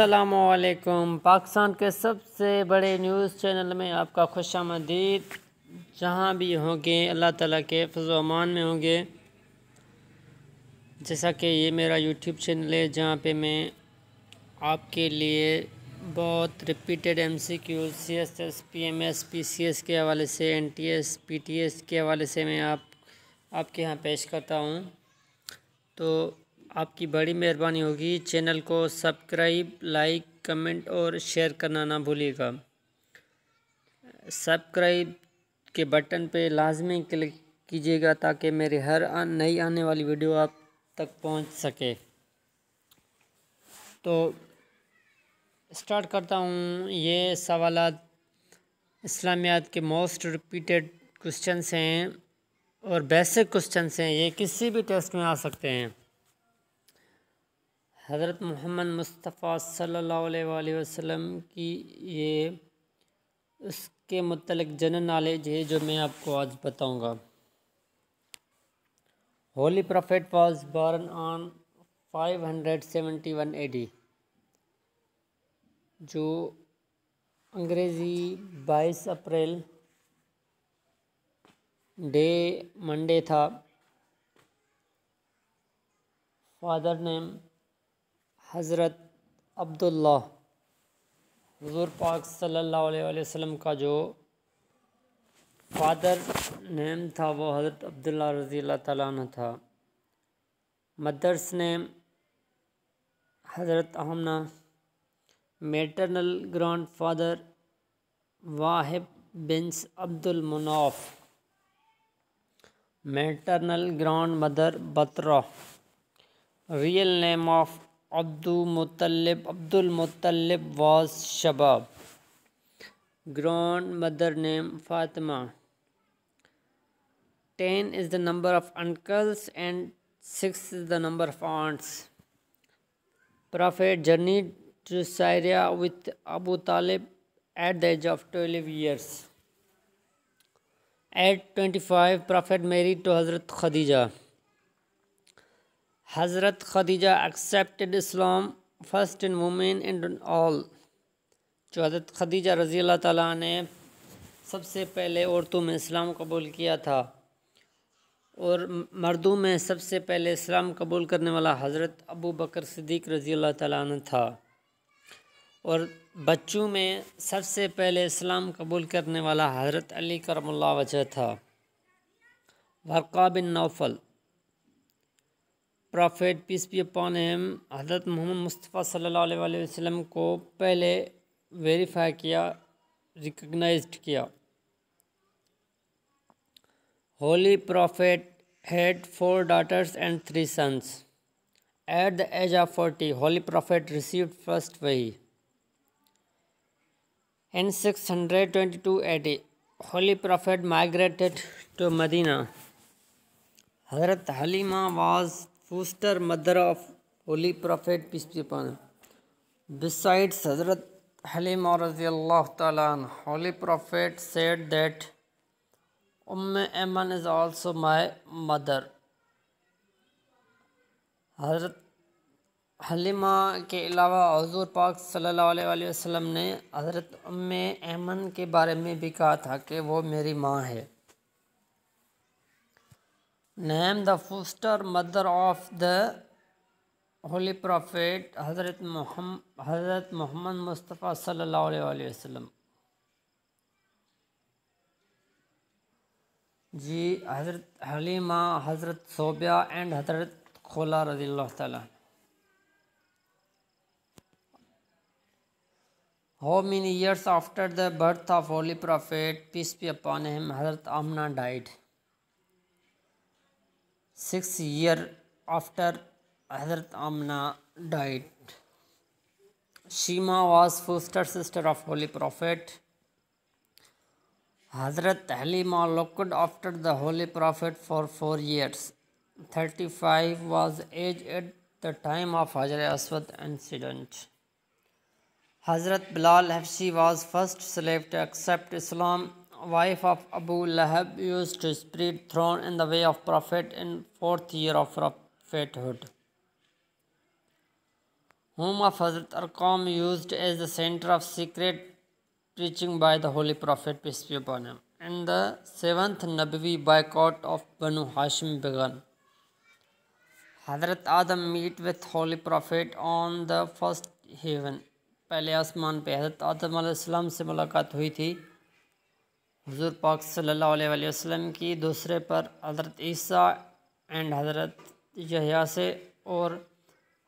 असलकुम पाकिस्तान के सबसे बड़े न्यूज़ चैनल में आपका खुश आमदीद जहाँ भी होंगे अल्लाह ताला के फजमान में होंगे जैसा कि ये मेरा यूट्यूब चैनल है जहाँ पे मैं आपके लिए बहुत repeated M C Q C S S P M S P C S के हवाले से N T S P T S के हवाले से मैं आप आपके यहाँ पेश करता हूँ तो आपकी बड़ी मेहरबानी होगी चैनल को सब्सक्राइब लाइक कमेंट और शेयर करना ना भूलिएगा सब्सक्राइब के बटन पे लाजमी क्लिक कीजिएगा ताकि मेरी हर नई आने वाली वीडियो आप तक पहुंच सके तो स्टार्ट करता हूँ ये सवाल इस्लामियात के मोस्ट रिपीटेड क्वेश्चन हैं और बेसिक क्वेश्चन हैं ये किसी भी टेस्ट में आ सकते हैं हज़रत मोहम्मद मुस्तफ़ा सल्ला वसम की ये उसके मतलब जनरल नॉलेज है जो मैं आपको आज बताऊंगा। Holy prophet was born on 571 D जो अंग्रेज़ी बाईस अप्रैल डे मंडे था फादर नेम हज़रत अब्दुल्ला हजूर पाक सल्लल्लाहु अलैहि वसल्लम का जो फादर नेम था वो हज़रत अब्दुल्ला रज़ी अल्लाह था मदर्स नेम हज़रत Amina maternal grandfather Wahab bin Abdul Munaf maternal grandmother बतरा real name of Abdul Abdul Muttalib was शबाब grandmother name Fatima ten is the number of uncles and six is the number of aunts prophet journey to Syria with Abu Talib at the age of twelve years at twenty five prophet marry to हज़रत Khadija Hazrat Khadija accepted Islam first in women and in all. जो हज़रत खदीजा रज़ी अल्लाह ताली ने सबसे पहले औरतों में इस्लाम कबूल किया था और मर्दों में सबसे पहले इस्लाम कबूल करने वाला हज़रत अबू बकर सिद्दीक रज़ी अल्लाह ताली था और बच्चों में सबसे पहले इस्लाम कबूल करने वाला हज़रत अली करमल्ला वजह था Waraqa bin Naufal prophet peace be upon him हज़रत मोहम्मद मुस्तफ़ा सल्ला वसम को पहले वेरीफाई किया रिकगनाइज्ड किया holy prophet had four daughters and three sons at the age of forty holy prophet receive first वही in six hundred twenty two AD holy prophet migrated to Medina हज़रत Halima was foster mother of holy prophet peace be upon besides हज़रत Halima रजी अल्लाह तली holy prophet said that Umm Ayman is also my mother हजरत हलीमा के अलावा हजूर पाक सल्ला अलैहि ने हज़रत उम एमन के बारे में भी कहा था कि वो मेरी माँ है Name the foster mother of the Holy Prophet Hazrat Muhammad, Hazrat Muhammad Mustafa Sallallahu Alaihi Wasallam. Ji Hazrat Halima हज़रत सोबिया एंड हज़रत खोला रजी ताला How many years after the birth of Holy Prophet, peace be upon him, Hazrat Amna died? six years after Hazrat Amna died. Shima was foster sister of Holy Prophet. Hazrat Halima looked after the Holy Prophet for four years. 35 was age at the time of Hazrat Aswad incident. Hazrat Bilal Habshi was first slave to accept Islam wife of Abu Lahab used to spread thrown in the way of Prophet in fourth year of prophethood. Whom of Hazrat Arqam used as the center of secret preaching by the Holy Prophet peace be upon him. In the seventh Nabvi boycott of Banu Hashim began. Hazrat Adam meet with Holy Prophet on the first heaven. पहले आसमान पे हज़रत आदम से मुलाकात हुई थी हजूर पाक सल्ला वसम की दूसरे पर हज़रत ईसा एंड हज़रत यहिया से और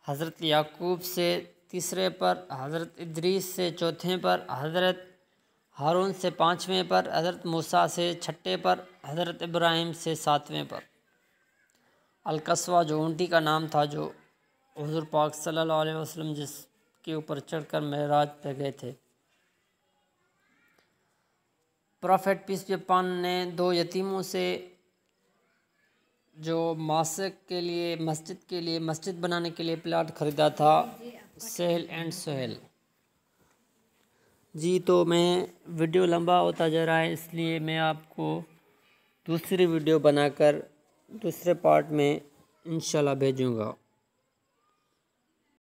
हज़रत याकूब से तीसरे पर हज़रत इद्रीस से चौथे पर हज़रत हारून से पाँचवें पर हज़रत मूसा से छठे पर हज़रत इब्राहिम से सातवें पर अलकस्वा जो ऊँटी का नाम था जो हजूर पाक सल्लल्लाहु अलैहि वसल्लम के ऊपर चढ़कर महराज पे गए थे प्रॉफिट पीस पान ने दो यतीमों से जो मासक के लिए मस्जिद के लिए मस्जिद बनाने के लिए प्लाट ख़रीदा था सहल एंड सहल जी तो मैं वीडियो लंबा होता जा रहा है इसलिए मैं आपको दूसरी वीडियो बनाकर दूसरे पार्ट में इंशाल्लाह भेजूँगा